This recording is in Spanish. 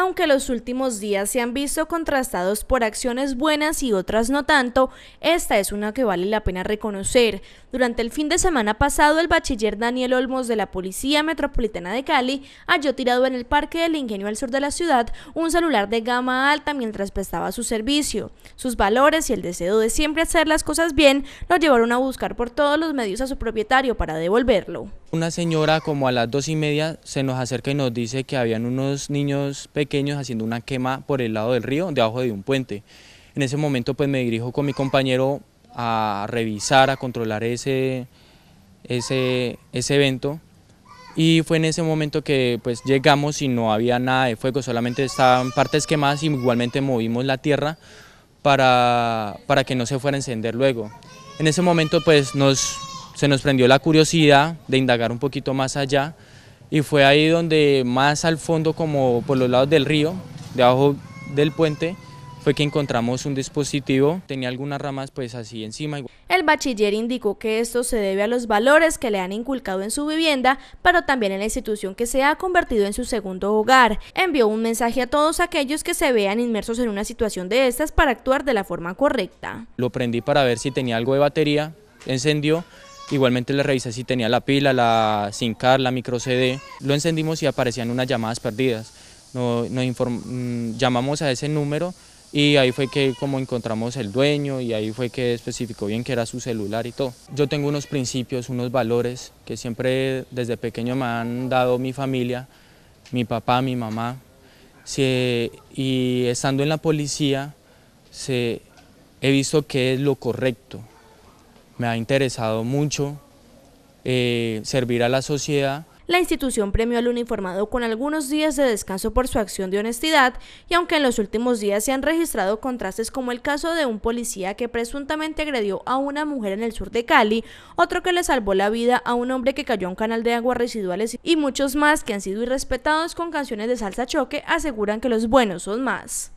aunque los últimos días se han visto contrastados por acciones buenas y otras no tanto, esta es una que vale la pena reconocer. Durante el fin de semana pasado, el bachiller Daniel Olmos de la Policía Metropolitana de Cali halló tirado en el Parque del Ingenio al sur de la ciudad un celular de gama alta mientras prestaba su servicio. Sus valores y el deseo de siempre hacer las cosas bien lo llevaron a buscar por todos los medios a su propietario para devolverlo. Una señora como a las dos y media se nos acerca y nos dice que habían unos niños pequeños haciendo una quema por el lado del río, debajo de un puente. En ese momento pues me dirijo con mi compañero a revisar, a controlar ese, ese, ese evento y fue en ese momento que pues llegamos y no había nada de fuego, solamente estaban partes quemadas y igualmente movimos la tierra para, para que no se fuera a encender luego. En ese momento pues nos se nos prendió la curiosidad de indagar un poquito más allá y fue ahí donde más al fondo, como por los lados del río, debajo del puente, fue que encontramos un dispositivo, tenía algunas ramas pues así encima. El bachiller indicó que esto se debe a los valores que le han inculcado en su vivienda, pero también en la institución que se ha convertido en su segundo hogar. Envió un mensaje a todos aquellos que se vean inmersos en una situación de estas para actuar de la forma correcta. Lo prendí para ver si tenía algo de batería, encendió Igualmente le revisé si tenía la pila, la SIM card, la micro CD. Lo encendimos y aparecían unas llamadas perdidas. Nos, mm, llamamos a ese número y ahí fue que como encontramos el dueño y ahí fue que especificó bien que era su celular y todo. Yo tengo unos principios, unos valores que siempre desde pequeño me han dado mi familia, mi papá, mi mamá. y estando en la policía he visto que es lo correcto, me ha interesado mucho eh, servir a la sociedad. La institución premió al uniformado con algunos días de descanso por su acción de honestidad y aunque en los últimos días se han registrado contrastes como el caso de un policía que presuntamente agredió a una mujer en el sur de Cali, otro que le salvó la vida a un hombre que cayó a un canal de aguas residuales y muchos más que han sido irrespetados con canciones de salsa choque aseguran que los buenos son más.